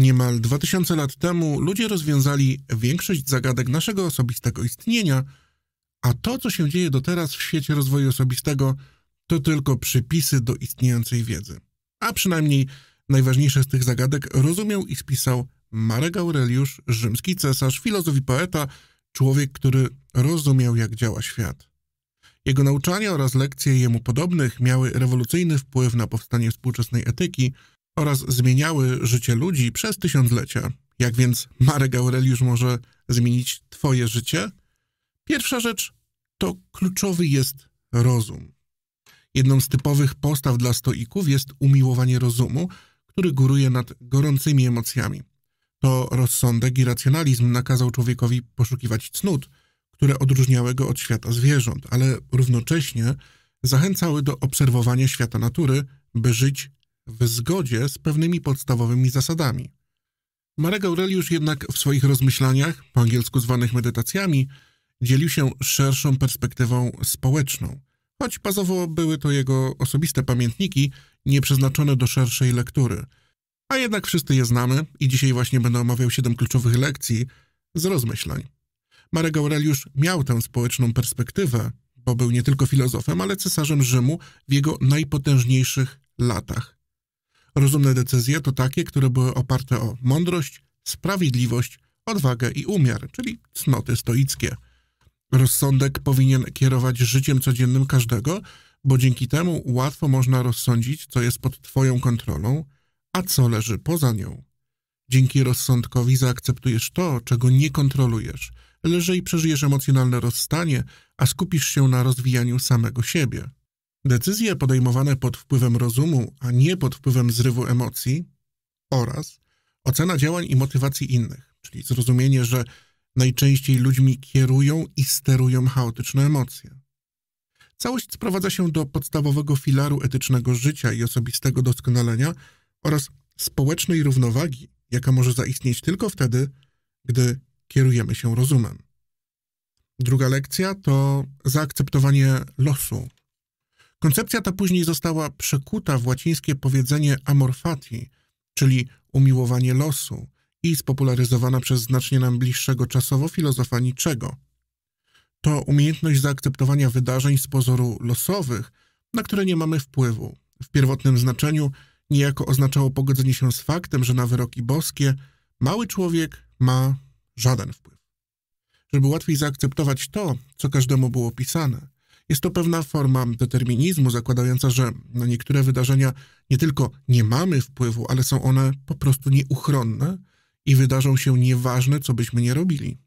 Niemal 2000 lat temu ludzie rozwiązali większość zagadek naszego osobistego istnienia, a to, co się dzieje do teraz w świecie rozwoju osobistego, to tylko przypisy do istniejącej wiedzy. A przynajmniej najważniejsze z tych zagadek rozumiał i spisał Marek Aureliusz, rzymski cesarz, filozof i poeta, człowiek, który rozumiał, jak działa świat. Jego nauczania oraz lekcje jemu podobnych miały rewolucyjny wpływ na powstanie współczesnej etyki, oraz zmieniały życie ludzi przez tysiąclecia. Jak więc Marek Aureliusz może zmienić Twoje życie? Pierwsza rzecz to kluczowy jest rozum. Jedną z typowych postaw dla stoików jest umiłowanie rozumu, który góruje nad gorącymi emocjami. To rozsądek i racjonalizm nakazał człowiekowi poszukiwać cnót, które odróżniały go od świata zwierząt, ale równocześnie zachęcały do obserwowania świata natury, by żyć w zgodzie z pewnymi podstawowymi zasadami. Marek Aureliusz jednak w swoich rozmyślaniach, po angielsku zwanych medytacjami, dzielił się szerszą perspektywą społeczną, choć bazowo były to jego osobiste pamiętniki, nieprzeznaczone do szerszej lektury. A jednak wszyscy je znamy i dzisiaj właśnie będę omawiał siedem kluczowych lekcji z rozmyślań. Marek Aureliusz miał tę społeczną perspektywę, bo był nie tylko filozofem, ale cesarzem Rzymu w jego najpotężniejszych latach. Rozumne decyzje to takie, które były oparte o mądrość, sprawiedliwość, odwagę i umiar, czyli cnoty stoickie. Rozsądek powinien kierować życiem codziennym każdego, bo dzięki temu łatwo można rozsądzić, co jest pod Twoją kontrolą, a co leży poza nią. Dzięki rozsądkowi zaakceptujesz to, czego nie kontrolujesz. Lżej przeżyjesz emocjonalne rozstanie, a skupisz się na rozwijaniu samego siebie. Decyzje podejmowane pod wpływem rozumu, a nie pod wpływem zrywu emocji oraz ocena działań i motywacji innych, czyli zrozumienie, że najczęściej ludźmi kierują i sterują chaotyczne emocje. Całość sprowadza się do podstawowego filaru etycznego życia i osobistego doskonalenia oraz społecznej równowagi, jaka może zaistnieć tylko wtedy, gdy kierujemy się rozumem. Druga lekcja to zaakceptowanie losu Koncepcja ta później została przekuta w łacińskie powiedzenie amor fati, czyli umiłowanie losu, i spopularyzowana przez znacznie nam bliższego czasowo filozofa niczego. To umiejętność zaakceptowania wydarzeń z pozoru losowych, na które nie mamy wpływu. W pierwotnym znaczeniu niejako oznaczało pogodzenie się z faktem, że na wyroki boskie mały człowiek ma żaden wpływ. Żeby łatwiej zaakceptować to, co każdemu było pisane, jest to pewna forma determinizmu zakładająca, że na no, niektóre wydarzenia nie tylko nie mamy wpływu, ale są one po prostu nieuchronne i wydarzą się nieważne, co byśmy nie robili.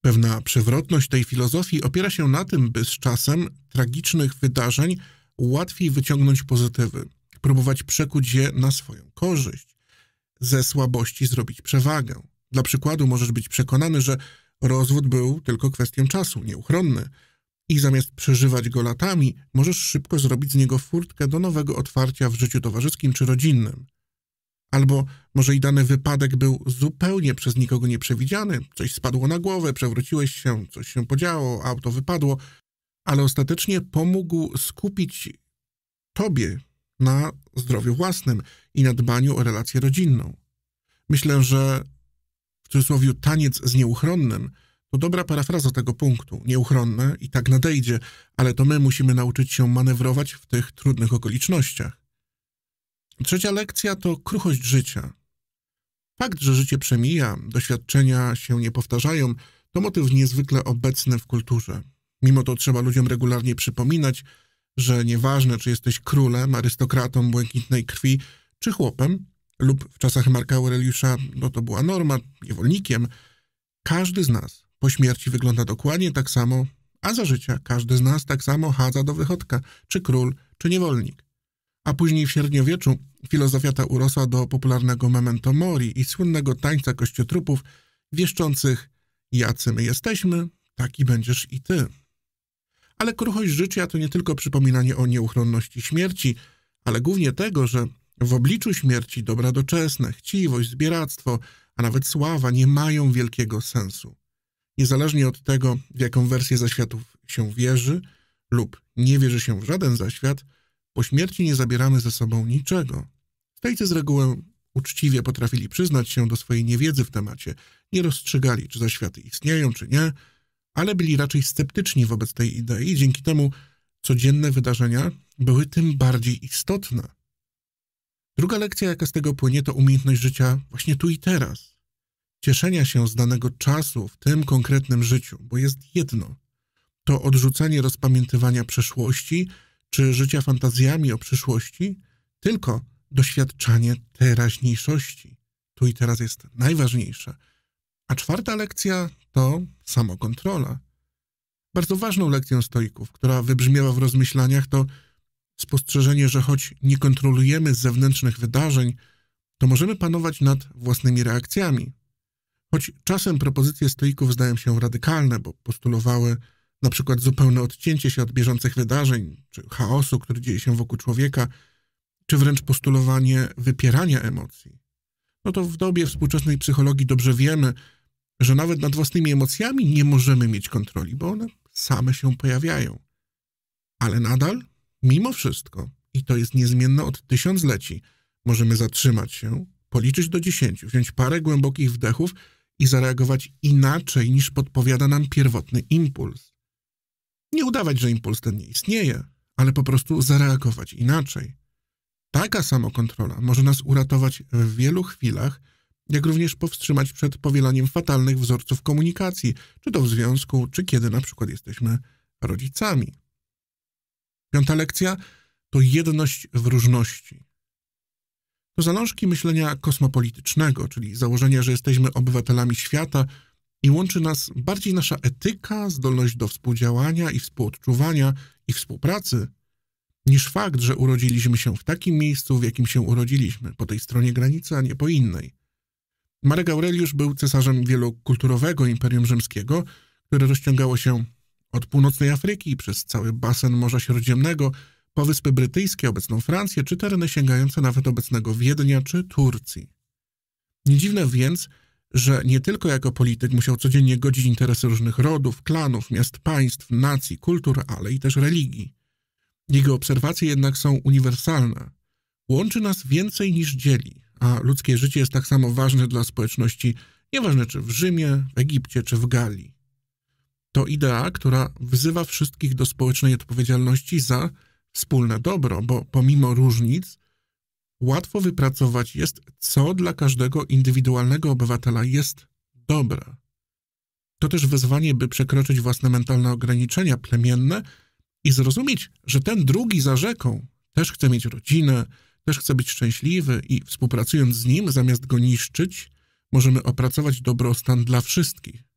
Pewna przewrotność tej filozofii opiera się na tym, by z czasem tragicznych wydarzeń łatwiej wyciągnąć pozytywy, próbować przekuć je na swoją korzyść, ze słabości zrobić przewagę. Dla przykładu możesz być przekonany, że rozwód był tylko kwestią czasu, nieuchronny, i zamiast przeżywać go latami, możesz szybko zrobić z niego furtkę do nowego otwarcia w życiu towarzyskim czy rodzinnym. Albo może i dany wypadek był zupełnie przez nikogo nieprzewidziany, coś spadło na głowę, przewróciłeś się, coś się podziało, auto wypadło, ale ostatecznie pomógł skupić tobie na zdrowiu własnym i na dbaniu o relację rodzinną. Myślę, że w cudzysłowie taniec z nieuchronnym – to dobra parafraza tego punktu, nieuchronne i tak nadejdzie, ale to my musimy nauczyć się manewrować w tych trudnych okolicznościach. Trzecia lekcja to kruchość życia. Fakt, że życie przemija, doświadczenia się nie powtarzają, to motyw niezwykle obecny w kulturze. Mimo to trzeba ludziom regularnie przypominać, że nieważne, czy jesteś królem, arystokratą błękitnej krwi, czy chłopem, lub w czasach Marka Aureliusza, bo no to była norma, niewolnikiem, każdy z nas po śmierci wygląda dokładnie tak samo, a za życia każdy z nas tak samo chadza do wychodka, czy król, czy niewolnik. A później w średniowieczu filozofia ta urosła do popularnego memento mori i słynnego tańca kościotrupów wieszczących jacy my jesteśmy, taki będziesz i ty. Ale kruchość życia to nie tylko przypominanie o nieuchronności śmierci, ale głównie tego, że w obliczu śmierci dobra doczesne, chciwość, zbieractwo, a nawet sława nie mają wielkiego sensu niezależnie od tego, w jaką wersję zaświatów się wierzy lub nie wierzy się w żaden zaświat, po śmierci nie zabieramy ze sobą niczego. Stajcy z reguły uczciwie potrafili przyznać się do swojej niewiedzy w temacie, nie rozstrzygali, czy zaświaty istnieją, czy nie, ale byli raczej sceptyczni wobec tej idei i dzięki temu codzienne wydarzenia były tym bardziej istotne. Druga lekcja, jaka z tego płynie, to umiejętność życia właśnie tu i teraz cieszenia się z danego czasu w tym konkretnym życiu, bo jest jedno. To odrzucanie rozpamiętywania przeszłości czy życia fantazjami o przyszłości, tylko doświadczanie teraźniejszości. Tu i teraz jest najważniejsze. A czwarta lekcja to samokontrola. Bardzo ważną lekcją stoików, która wybrzmiała w rozmyślaniach, to spostrzeżenie, że choć nie kontrolujemy zewnętrznych wydarzeń, to możemy panować nad własnymi reakcjami, Choć czasem propozycje stoików zdają się radykalne, bo postulowały na przykład zupełne odcięcie się od bieżących wydarzeń, czy chaosu, który dzieje się wokół człowieka, czy wręcz postulowanie wypierania emocji. No to w dobie współczesnej psychologii dobrze wiemy, że nawet nad własnymi emocjami nie możemy mieć kontroli, bo one same się pojawiają. Ale nadal, mimo wszystko, i to jest niezmienne od tysiącleci, możemy zatrzymać się, policzyć do dziesięciu, wziąć parę głębokich wdechów, i zareagować inaczej niż podpowiada nam pierwotny impuls. Nie udawać, że impuls ten nie istnieje, ale po prostu zareagować inaczej. Taka samokontrola może nas uratować w wielu chwilach, jak również powstrzymać przed powielaniem fatalnych wzorców komunikacji, czy to w związku, czy kiedy na przykład jesteśmy rodzicami. Piąta lekcja to jedność w różności to zalążki myślenia kosmopolitycznego, czyli założenia, że jesteśmy obywatelami świata i łączy nas bardziej nasza etyka, zdolność do współdziałania i współodczuwania i współpracy, niż fakt, że urodziliśmy się w takim miejscu, w jakim się urodziliśmy, po tej stronie granicy, a nie po innej. Marek Aureliusz był cesarzem wielokulturowego Imperium Rzymskiego, które rozciągało się od północnej Afryki przez cały basen Morza Śródziemnego – wyspy Brytyjskie, obecną Francję, czy tereny sięgające nawet obecnego Wiednia czy Turcji. Nie dziwne więc, że nie tylko jako polityk musiał codziennie godzić interesy różnych rodów, klanów, miast, państw, nacji, kultur, ale i też religii. Jego obserwacje jednak są uniwersalne. Łączy nas więcej niż dzieli, a ludzkie życie jest tak samo ważne dla społeczności, nieważne czy w Rzymie, w Egipcie czy w Galii. To idea, która wzywa wszystkich do społecznej odpowiedzialności za wspólne dobro, bo pomimo różnic łatwo wypracować jest, co dla każdego indywidualnego obywatela jest dobre. To też wezwanie, by przekroczyć własne mentalne ograniczenia plemienne i zrozumieć, że ten drugi za rzeką też chce mieć rodzinę, też chce być szczęśliwy i współpracując z nim, zamiast go niszczyć, możemy opracować dobrostan dla wszystkich.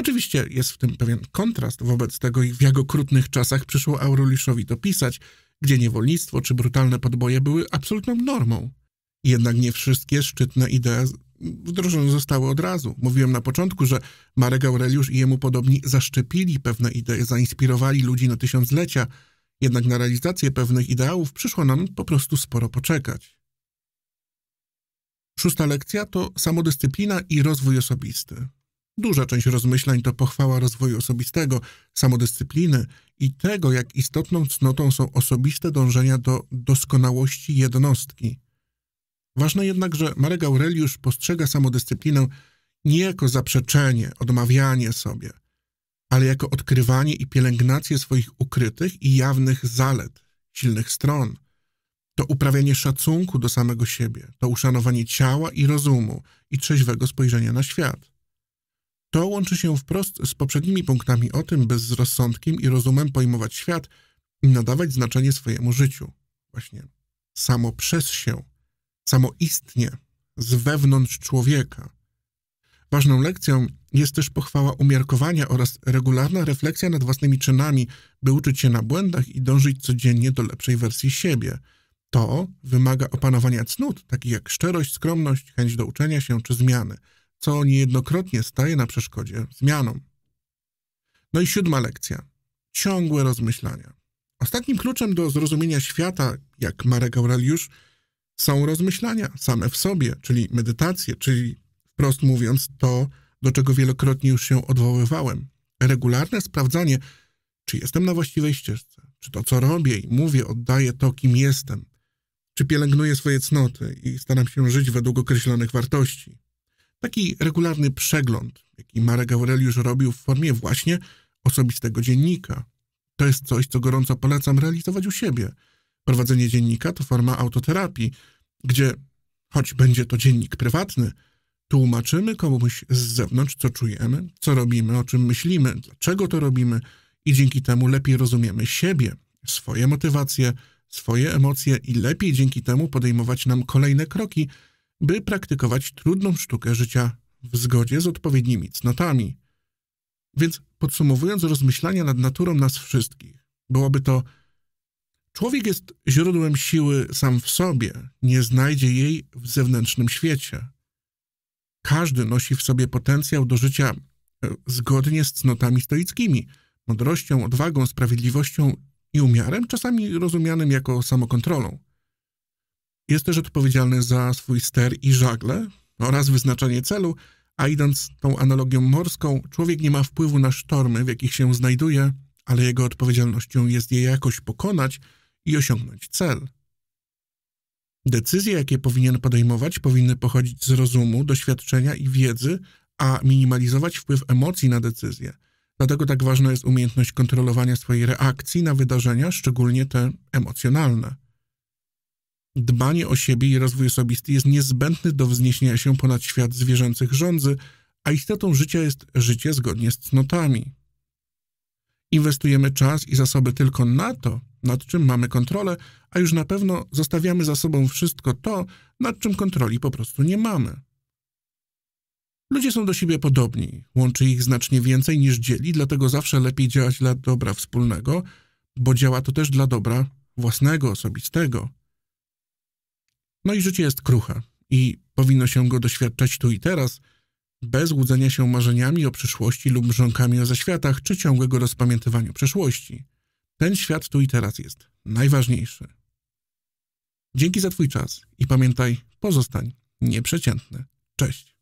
Oczywiście jest w tym pewien kontrast wobec tego, jak w jak okrutnych czasach przyszło Auruliszowi to pisać, gdzie niewolnictwo czy brutalne podboje były absolutną normą. Jednak nie wszystkie szczytne idee wdrożone zostały od razu. Mówiłem na początku, że Marek Aureliusz i jemu podobni zaszczepili pewne idee, zainspirowali ludzi na tysiąclecia, jednak na realizację pewnych ideałów przyszło nam po prostu sporo poczekać. Szósta lekcja to samodyscyplina i rozwój osobisty. Duża część rozmyślań to pochwała rozwoju osobistego, samodyscypliny i tego, jak istotną cnotą są osobiste dążenia do doskonałości jednostki. Ważne jednak, że Marek Aureliusz postrzega samodyscyplinę nie jako zaprzeczenie, odmawianie sobie, ale jako odkrywanie i pielęgnację swoich ukrytych i jawnych zalet, silnych stron. To uprawianie szacunku do samego siebie, to uszanowanie ciała i rozumu i trzeźwego spojrzenia na świat. To łączy się wprost z poprzednimi punktami o tym, by z rozsądkiem i rozumem pojmować świat i nadawać znaczenie swojemu życiu. Właśnie samo przez się, samoistnie, z wewnątrz człowieka. Ważną lekcją jest też pochwała umiarkowania oraz regularna refleksja nad własnymi czynami, by uczyć się na błędach i dążyć codziennie do lepszej wersji siebie. To wymaga opanowania cnót, takich jak szczerość, skromność, chęć do uczenia się czy zmiany – co niejednokrotnie staje na przeszkodzie zmianom. No i siódma lekcja. Ciągłe rozmyślania. Ostatnim kluczem do zrozumienia świata, jak Marek Aureliusz, są rozmyślania same w sobie, czyli medytacje, czyli wprost mówiąc to, do czego wielokrotnie już się odwoływałem. Regularne sprawdzanie, czy jestem na właściwej ścieżce, czy to, co robię i mówię, oddaje to, kim jestem, czy pielęgnuję swoje cnoty i staram się żyć według określonych wartości. Taki regularny przegląd, jaki Marek Aureliusz robił w formie właśnie osobistego dziennika. To jest coś, co gorąco polecam realizować u siebie. Prowadzenie dziennika to forma autoterapii, gdzie, choć będzie to dziennik prywatny, tłumaczymy komuś z zewnątrz, co czujemy, co robimy, o czym myślimy, dlaczego to robimy i dzięki temu lepiej rozumiemy siebie, swoje motywacje, swoje emocje i lepiej dzięki temu podejmować nam kolejne kroki – by praktykować trudną sztukę życia w zgodzie z odpowiednimi cnotami. Więc podsumowując rozmyślania nad naturą nas wszystkich, byłoby to człowiek jest źródłem siły sam w sobie, nie znajdzie jej w zewnętrznym świecie. Każdy nosi w sobie potencjał do życia e, zgodnie z cnotami stoickimi, mądrością, odwagą, sprawiedliwością i umiarem, czasami rozumianym jako samokontrolą. Jest też odpowiedzialny za swój ster i żagle oraz wyznaczanie celu, a idąc tą analogią morską, człowiek nie ma wpływu na sztormy, w jakich się znajduje, ale jego odpowiedzialnością jest je jakoś pokonać i osiągnąć cel. Decyzje, jakie powinien podejmować, powinny pochodzić z rozumu, doświadczenia i wiedzy, a minimalizować wpływ emocji na decyzje. Dlatego tak ważna jest umiejętność kontrolowania swojej reakcji na wydarzenia, szczególnie te emocjonalne. Dbanie o siebie i rozwój osobisty jest niezbędny do wzniesienia się ponad świat zwierzęcych rządzy, a istotą życia jest życie zgodnie z cnotami. Inwestujemy czas i zasoby tylko na to, nad czym mamy kontrolę, a już na pewno zostawiamy za sobą wszystko to, nad czym kontroli po prostu nie mamy. Ludzie są do siebie podobni, łączy ich znacznie więcej niż dzieli, dlatego zawsze lepiej działać dla dobra wspólnego, bo działa to też dla dobra własnego, osobistego. No i życie jest kruche i powinno się go doświadczać tu i teraz, bez łudzenia się marzeniami o przyszłości lub mrzonkami o zaświatach czy ciągłego rozpamiętywania przeszłości. Ten świat tu i teraz jest najważniejszy. Dzięki za Twój czas i pamiętaj, pozostań nieprzeciętny. Cześć.